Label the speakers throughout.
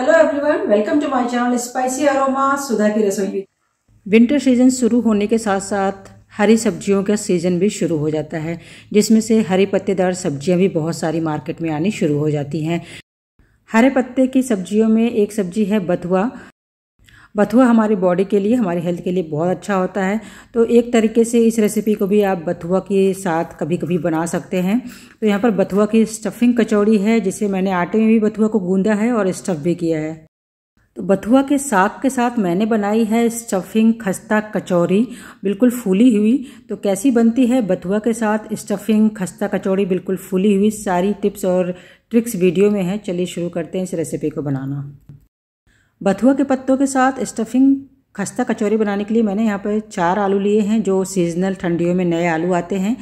Speaker 1: hello everyone welcome to my channel spicy aroma Sudha की रसोई winter season शुरू होने के साथ साथ हरी सब्जियों का सीज़न भी शुरू हो जाता है जिसमें से हरी पत्तेदार सब्जियां भी बहुत सारी मार्केट में आनी शुरू हो जाती हैं हरे पत्ते की सब्जियों में एक सब्जी है बथुआ बथुआ हमारी बॉडी के लिए हमारी हेल्थ के लिए बहुत अच्छा होता है तो एक तरीके से इस रेसिपी को भी आप बथुआ के साथ कभी कभी बना सकते हैं तो यहाँ पर बथुआ की स्टफिंग कचौड़ी है जिसे मैंने आटे में भी बथुआ को गूंदा है और स्टफ भी किया है तो बथुआ के साग के साथ मैंने बनाई है स्टफिंग खस्ता कचौरी बिल्कुल फूली हुई तो कैसी बनती है बथुआ के साथ स्टफिंग खस्ता कचौड़ी बिल्कुल फूली हुई सारी टिप्स और ट्रिक्स वीडियो में है चलिए शुरू करते हैं इस रेसिपी को बनाना बथुआ के पत्तों के साथ स्टफिंग खस्ता कचौरी बनाने के लिए मैंने यहाँ पर चार आलू लिए हैं जो सीजनल ठंडियों में नए आलू आते हैं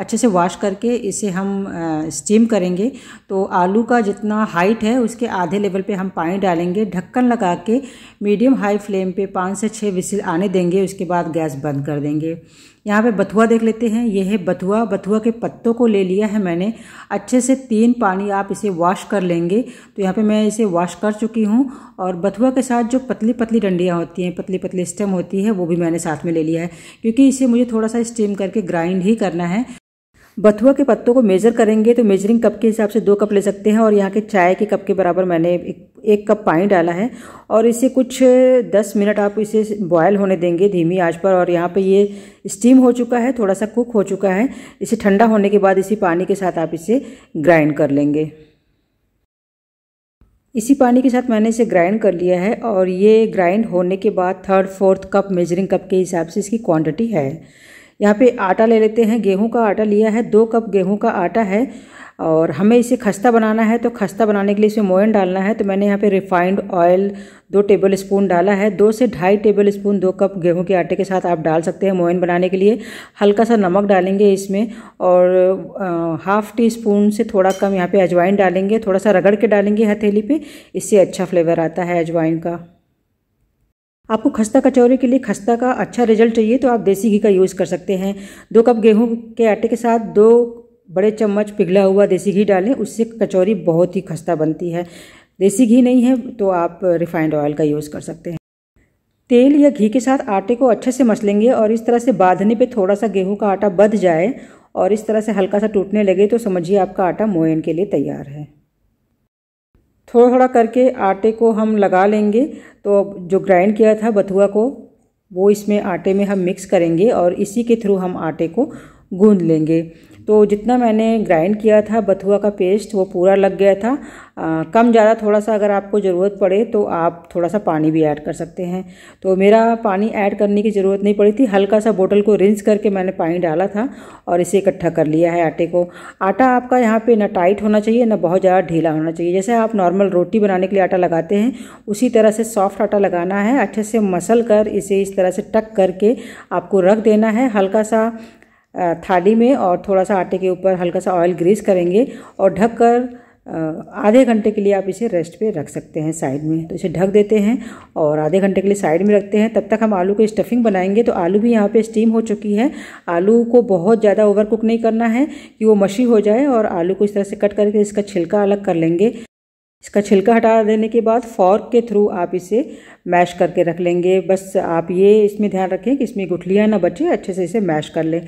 Speaker 1: अच्छे से वॉश करके इसे हम स्टीम करेंगे तो आलू का जितना हाइट है उसके आधे लेवल पे हम पानी डालेंगे ढक्कन लगा के मीडियम हाई फ्लेम पे पाँच से छः विसिल आने देंगे उसके बाद गैस बंद कर देंगे यहाँ पे बथुआ देख लेते हैं यह है बथुआ बथुआ के पत्तों को ले लिया है मैंने अच्छे से तीन पानी आप इसे वॉश कर लेंगे तो यहाँ पे मैं इसे वॉश कर चुकी हूँ और बथुआ के साथ जो पतली पतली डंडियाँ होती हैं पतली पतली स्टेम होती है वो भी मैंने साथ में ले लिया है क्योंकि इसे मुझे थोड़ा सा स्टीम करके ग्राइंड ही करना है बथुआ के पत्तों को मेज़र करेंगे तो मेजरिंग कप के हिसाब से दो कप ले सकते हैं और यहाँ के चाय के कप के बराबर मैंने एक, एक कप पानी डाला है और इसे कुछ दस मिनट आप इसे बॉयल होने देंगे धीमी आंच पर और यहाँ पे ये स्टीम हो चुका है थोड़ा सा कुक हो चुका है इसे ठंडा होने के बाद इसी पानी के साथ आप इसे ग्राइंड कर लेंगे इसी पानी के साथ मैंने इसे ग्राइंड कर लिया है और ये ग्राइंड होने के बाद third fourth cup measuring cup के हिसाब से इसकी क्वांटिटी है यहाँ पे आटा ले लेते हैं गेहूँ का आटा लिया है दो कप गेहूँ का आटा है और हमें इसे खस्ता बनाना है तो खस्ता बनाने के लिए इसमें मोयन डालना है तो मैंने यहाँ पे रिफाइंड ऑयल दो टेबल स्पून डाला है दो से ढाई टेबल स्पून दो कप गेहूं के आटे के साथ आप डाल सकते हैं मोयन बनाने के लिए हल्का सा नमक डालेंगे इसमें और हाफ़ टी स्पून से थोड़ा कम यहाँ पर अजवाइन डालेंगे थोड़ा सा रगड़ के डालेंगे हथेली पर इससे अच्छा फ्लेवर आता है अजवाइन का आपको खस्ता कचौरी के लिए खस्ता का अच्छा रिजल्ट चाहिए तो आप देसी घी का यूज़ कर सकते हैं दो कप गेहूं के आटे के साथ दो बड़े चम्मच पिघला हुआ देसी घी डालें उससे कचौरी बहुत ही खस्ता बनती है देसी घी नहीं है तो आप रिफाइंड ऑयल का यूज़ कर सकते हैं तेल या घी के साथ आटे को अच्छे से मसलेंगे और इस तरह से बांधने पे थोड़ा सा गेहूं का आटा बध जाए और इस तरह से हल्का सा टूटने लगे तो समझिए आपका आटा मोयन के लिए तैयार है थोड़ा थोड़ा करके आटे को हम लगा लेंगे तो जो ग्राइंड किया था बथुआ को वो इसमें आटे में हम मिक्स करेंगे और इसी के थ्रू हम आटे को गूंद लेंगे तो जितना मैंने ग्राइंड किया था बथुआ का पेस्ट वो पूरा लग गया था आ, कम ज़्यादा थोड़ा सा अगर आपको ज़रूरत पड़े तो आप थोड़ा सा पानी भी ऐड कर सकते हैं तो मेरा पानी ऐड करने की ज़रूरत नहीं पड़ी थी हल्का सा बोतल को रिंस करके मैंने पानी डाला था और इसे इकट्ठा कर लिया है आटे को आटा आपका यहाँ पे ना टाइट होना चाहिए ना बहुत ज़्यादा ढीला होना चाहिए जैसे आप नॉर्मल रोटी बनाने के लिए आटा लगाते हैं उसी तरह से सॉफ्ट आटा लगाना है अच्छे से मसल कर इसे इस तरह से टक करके आपको रख देना है हल्का सा थाली में और थोड़ा सा आटे के ऊपर हल्का सा ऑयल ग्रीस करेंगे और ढककर आधे घंटे के लिए आप इसे रेस्ट पे रख सकते हैं साइड में तो इसे ढक देते हैं और आधे घंटे के लिए साइड में रखते हैं तब तक हम आलू को स्टफिंग बनाएंगे तो आलू भी यहाँ पे स्टीम हो चुकी है आलू को बहुत ज़्यादा ओवर कुक नहीं करना है कि वो मशी हो जाए और आलू को इस तरह से कट करके इसका छिलका अलग कर लेंगे इसका छिलका हटा देने के बाद फॉर्क के थ्रू आप इसे मैश करके रख लेंगे बस आप ये इसमें ध्यान रखें कि इसमें गुठलियाँ ना बचे अच्छे से इसे मैश कर लें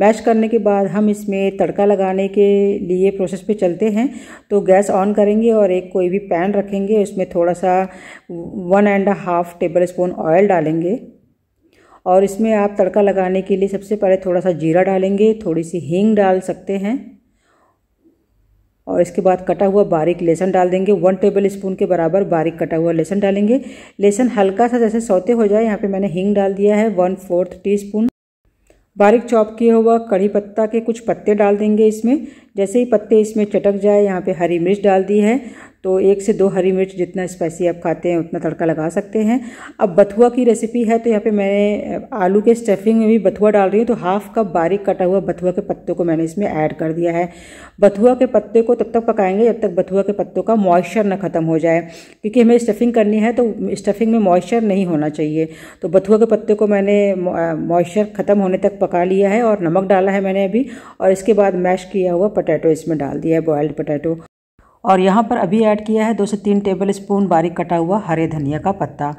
Speaker 1: मैश करने के बाद हम इसमें तड़का लगाने के लिए प्रोसेस पे चलते हैं तो गैस ऑन करेंगे और एक कोई भी पैन रखेंगे उसमें थोड़ा सा one and half tablespoon oil डालेंगे और इसमें आप तड़का लगाने के लिए सबसे पहले थोड़ा सा जीरा डालेंगे थोड़ी सी हींग डाल सकते हैं और इसके बाद कटा हुआ बारीक लहसन डाल देंगे वन टेबल स्पून के बराबर बारीक कटा हुआ लहसन डालेंगे लहसन हल्का सा जैसे सौते हो जाए यहाँ पे मैंने हींग डाल दिया है वन फोर्थ टी स्पून बारीक चॉप किया हुआ कड़ी पत्ता के कुछ पत्ते डाल देंगे इसमें जैसे ही पत्ते इसमें चटक जाए यहाँ पे हरी मिर्च डाल दी है तो एक से दो हरी मिर्च जितना स्पाइसी आप खाते हैं उतना तड़का लगा सकते हैं अब बथुआ की रेसिपी है तो यहाँ पे मैंने आलू के स्टफिंग में भी बथुआ डाल रही हूँ तो हाफ़ कप बारीक कटा हुआ बथुआ के पत्तों को मैंने इसमें ऐड कर दिया है बथुआ के पत्ते को तब तक पकाएंगे जब तक बथुआ के पत्तों का मॉइस्चर ना ख़त्म हो जाए क्योंकि हमें स्टफिंग करनी है तो स्टफिंग में मॉइस्चर नहीं होना चाहिए तो बथुआ के पत्ते को मैंने मॉइस्चर ख़त्म होने तक पका लिया है और नमक डाला है मैंने अभी और इसके बाद मैश किया हुआ पटैटो इसमें डाल दिया है बॉयल्ड पटैटो और यहाँ पर अभी ऐड किया है दो से तीन टेबल स्पून बारीक कटा हुआ हरे धनिया का पत्ता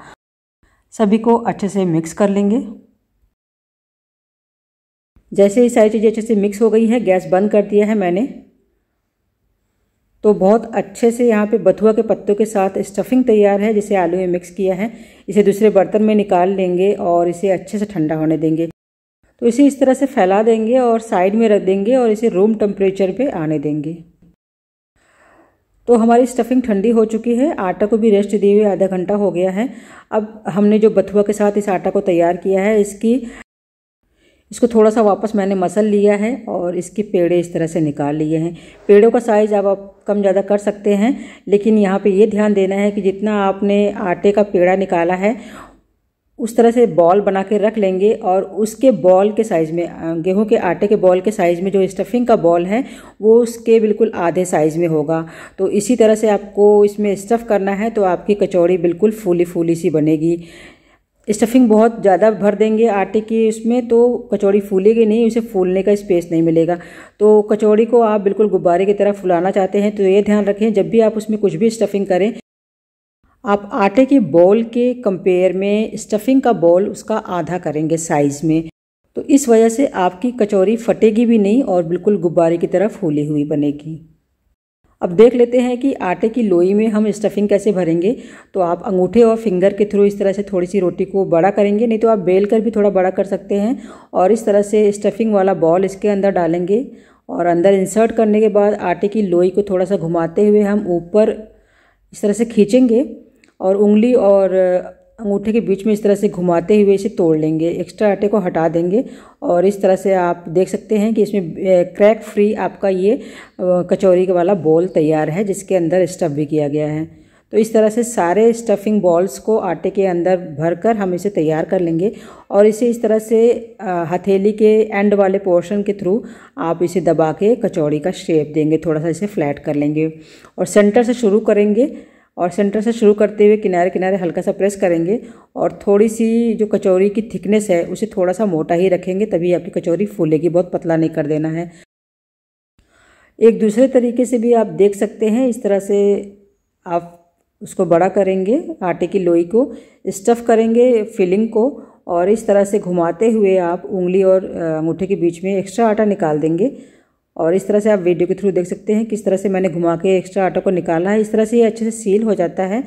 Speaker 1: सभी को अच्छे से मिक्स कर लेंगे जैसे ही सारी चीज़ें अच्छे से मिक्स हो गई है गैस बंद कर दिया है मैंने तो बहुत अच्छे से यहाँ पे बथुआ के पत्तों के साथ स्टफिंग तैयार है जिसे आलू में मिक्स किया है इसे दूसरे बर्तन में निकाल लेंगे और इसे अच्छे से ठंडा होने देंगे तो इसे इस तरह से फैला देंगे और साइड में रख देंगे और इसे रूम टेम्परेचर पे आने देंगे तो हमारी स्टफिंग ठंडी हो चुकी है आटा को भी रेस्ट दिए हुए आधा घंटा हो गया है अब हमने जो बथुआ के साथ इस आटा को तैयार किया है इसकी इसको थोड़ा सा वापस मैंने मसल लिया है और इसके पेड़े इस तरह से निकाल लिए हैं पेड़ों का साइज़ अब आप कम ज़्यादा कर सकते हैं लेकिन यहाँ पे ये ध्यान देना है कि जितना आपने आटे का पेड़ा निकाला है उस तरह से बॉल बना के रख लेंगे और उसके बॉल के साइज़ में गेहूं के आटे के बॉल के साइज़ में जो स्टफिंग का बॉल है वो उसके बिल्कुल आधे साइज़ में होगा तो इसी तरह से आपको इसमें स्टफ़ करना है तो आपकी कचौड़ी बिल्कुल फूली फूली सी बनेगी स्टफिंग बहुत ज़्यादा भर देंगे आटे की उसमें तो कचौड़ी फूलेगी नहीं उसे फूलने का स्पेस नहीं मिलेगा तो कचौड़ी को आप बिल्कुल गुब्बारे की तरह फुलाना चाहते हैं तो ये ध्यान रखें जब भी आप उसमें कुछ भी स्टफिंग करें आप आटे के बॉल के कंपेयर में स्टफिंग का बॉल उसका आधा करेंगे साइज़ में तो इस वजह से आपकी कचौरी फटेगी भी नहीं और बिल्कुल गुब्बारे की तरह फूली हुई बनेगी अब देख लेते हैं कि आटे की लोई में हम स्टफिंग कैसे भरेंगे तो आप अंगूठे और फिंगर के थ्रू इस तरह से थोड़ी सी रोटी को बड़ा करेंगे नहीं तो आप बेल कर भी थोड़ा बड़ा कर सकते हैं और इस तरह से स्टफिंग वाला बॉल इसके अंदर डालेंगे और अंदर इंसर्ट करने के बाद आटे की लोई को थोड़ा सा घुमाते हुए हम ऊपर इस तरह से खींचेंगे और उंगली और अंगूठे के बीच में इस तरह से घुमाते हुए इसे तोड़ लेंगे एक्स्ट्रा आटे को हटा देंगे और इस तरह से आप देख सकते हैं कि इसमें क्रैक फ्री आपका ये कचौरी के वाला बॉल तैयार है जिसके अंदर स्टफ़ भी किया गया है तो इस तरह से सारे स्टफिंग बॉल्स को आटे के अंदर भरकर हम इसे तैयार कर लेंगे और इसे इस तरह से हथेली के एंड वाले पोर्शन के थ्रू आप इसे दबा के कचौड़ी का शेप देंगे थोड़ा सा इसे फ्लैट कर लेंगे और सेंटर से शुरू करेंगे और सेंटर से शुरू करते हुए किनारे किनारे हल्का सा प्रेस करेंगे और थोड़ी सी जो कचौरी की थिकनेस है उसे थोड़ा सा मोटा ही रखेंगे तभी आपकी कचौरी फूलेगी बहुत पतला नहीं कर देना है एक दूसरे तरीके से भी आप देख सकते हैं इस तरह से आप उसको बड़ा करेंगे आटे की लोई को स्टफ़ करेंगे फिलिंग को और इस तरह से घुमाते हुए आप उंगली और अंगूठे के बीच में एक्स्ट्रा आटा निकाल देंगे और इस तरह से आप वीडियो के थ्रू देख सकते हैं किस तरह से मैंने घुमा के एक्स्ट्रा आटा को निकाला है इस तरह से ये अच्छे से सील हो जाता है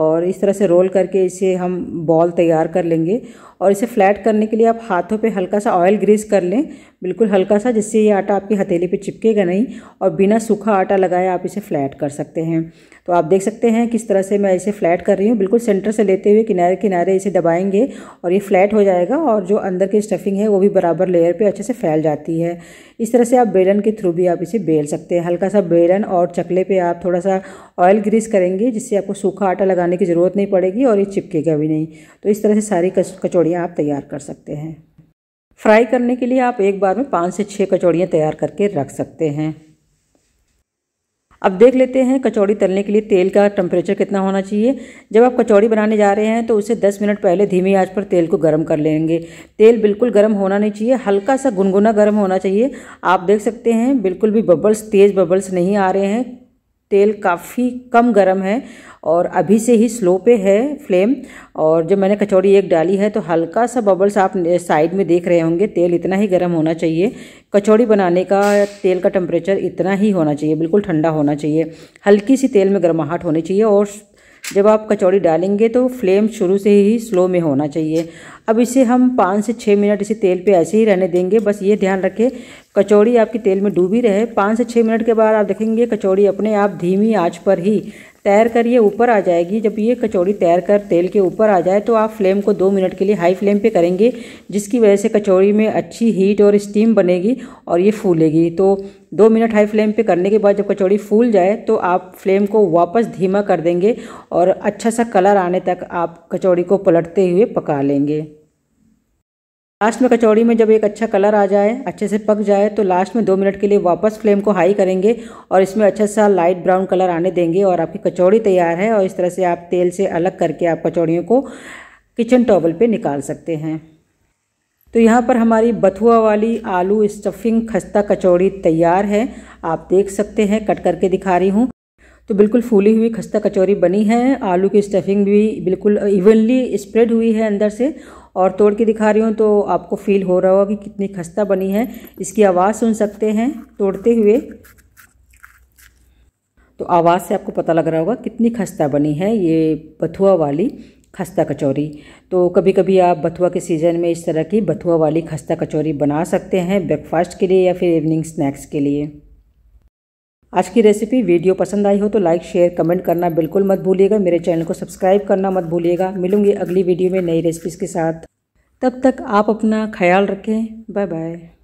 Speaker 1: और इस तरह से रोल करके इसे हम बॉल तैयार कर लेंगे और इसे फ्लैट करने के लिए आप हाथों पे हल्का सा ऑयल ग्रीस कर लें बिल्कुल हल्का सा जिससे ये आटा आपकी हथेली पे चिपकेगा नहीं और बिना सूखा आटा लगाए आप इसे फ्लैट कर सकते हैं तो आप देख सकते हैं किस तरह से मैं इसे फ्लैट कर रही हूँ बिल्कुल सेंटर से लेते हुए किनारे किनारे इसे दबाएंगे और ये फ्लैट हो जाएगा और जो अंदर की स्टफिंग है वो भी बराबर लेयर पर अच्छे से फैल जाती है इस तरह से आप बेलन के थ्रू भी आप इसे बेल सकते हैं हल्का सा बेलन और चकले पर आप थोड़ा सा ऑयल ग्रीस करेंगे जिससे आपको सूखा आटा लगा लगाने की ज़रूरत नहीं पड़ेगी और ये चिपकेगा भी नहीं तो इस तरह से सारी कचौड़ियाँ आप तैयार कर सकते हैं फ्राई करने के लिए आप एक बार में पाँच से छः कचौड़ियाँ तैयार करके रख सकते हैं अब देख लेते हैं कचौड़ी तलने के लिए तेल का टेम्परेचर कितना होना चाहिए जब आप कचौड़ी बनाने जा रहे हैं तो उसे 10 मिनट पहले धीमी आंच पर तेल को गर्म कर लेंगे तेल बिल्कुल गर्म होना नहीं चाहिए हल्का सा गुनगुना गर्म होना चाहिए आप देख सकते हैं बिल्कुल भी बबल्स तेज़ बबल्स नहीं आ रहे हैं तेल काफ़ी कम गर्म है और अभी से ही स्लो पे है फ्लेम और जब मैंने कचौड़ी एक डाली है तो हल्का सा बबल्स आप साइड में देख रहे होंगे तेल इतना ही गर्म होना चाहिए कचौड़ी बनाने का तेल का टेम्परेचर इतना ही होना चाहिए बिल्कुल ठंडा होना चाहिए हल्की सी तेल में गर्माहट होनी चाहिए और जब आप कचौड़ी डालेंगे तो फ्लेम शुरू से ही स्लो में होना चाहिए अब इसे हम पाँच से छः मिनट इसे तेल पे ऐसे ही रहने देंगे बस ये ध्यान रखें कचौड़ी आपकी तेल में डूबी रहे पाँच से छः मिनट के बाद आप देखेंगे कचौड़ी अपने आप धीमी आंच पर ही तैर कर ये ऊपर आ जाएगी जब ये कचौड़ी तैर कर तेल के ऊपर आ जाए तो आप फ्लेम को दो मिनट के लिए हाई फ्लेम पे करेंगे जिसकी वजह से कचौड़ी में अच्छी हीट और स्टीम बनेगी और ये फूलेगी तो दो मिनट हाई फ्लेम पे करने के बाद जब कचौड़ी फूल जाए तो आप फ्लेम को वापस धीमा कर देंगे और अच्छा सा कलर आने तक आप कचौड़ी को पलटते हुए पका लेंगे लास्ट में कचौड़ी में जब एक अच्छा कलर आ जाए अच्छे से पक जाए तो लास्ट में दो मिनट के लिए वापस फ्लेम को हाई करेंगे और इसमें अच्छा सा लाइट ब्राउन कलर आने देंगे और आपकी कचौड़ी तैयार है और इस तरह से आप तेल से अलग करके आप कचौड़ियों को किचन टॉवल पे निकाल सकते हैं तो यहाँ पर हमारी बथुआ वाली आलू स्टफिंग खस्ता कचौड़ी तैयार है आप देख सकते हैं कट करके दिखा रही हूँ तो बिल्कुल फूली हुई खस्ता कचौरी बनी है आलू की स्टफिंग भी बिल्कुल इवनली स्प्रेड हुई है अंदर से और तोड़ के दिखा रही हूँ तो आपको फील हो रहा होगा कि कितनी खस्ता बनी है इसकी आवाज़ सुन सकते हैं तोड़ते हुए तो आवाज़ से आपको पता लग रहा होगा कितनी खस्ता बनी है ये बथुआ वाली खस्ता कचौरी तो कभी कभी आप बथुआ के सीज़न में इस तरह की बथुआ वाली खस्ता कचौरी बना सकते हैं ब्रेकफास्ट के लिए या फिर इवनिंग स्नैक्स के लिए आज की रेसिपी वीडियो पसंद आई हो तो लाइक शेयर कमेंट करना बिल्कुल मत भूलिएगा मेरे चैनल को सब्सक्राइब करना मत भूलिएगा मिलूंगी अगली वीडियो में नई रेसिपीज़ के साथ तब तक आप अपना ख्याल रखें बाय बाय